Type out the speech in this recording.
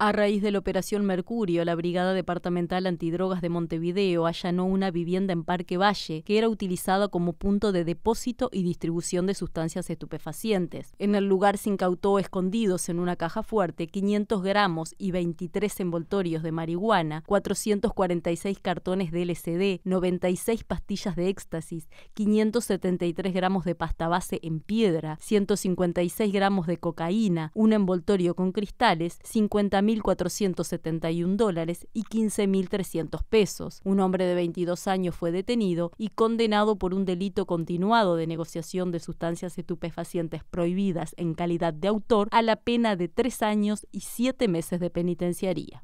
A raíz de la operación Mercurio, la Brigada Departamental Antidrogas de Montevideo allanó una vivienda en Parque Valle que era utilizada como punto de depósito y distribución de sustancias estupefacientes. En el lugar se incautó escondidos en una caja fuerte 500 gramos y 23 envoltorios de marihuana, 446 cartones de LCD, 96 pastillas de éxtasis, 573 gramos de pasta base en piedra, 156 gramos de cocaína, un envoltorio con cristales, 50 1.471 dólares y 15.300 pesos. Un hombre de 22 años fue detenido y condenado por un delito continuado de negociación de sustancias estupefacientes prohibidas en calidad de autor a la pena de tres años y siete meses de penitenciaría.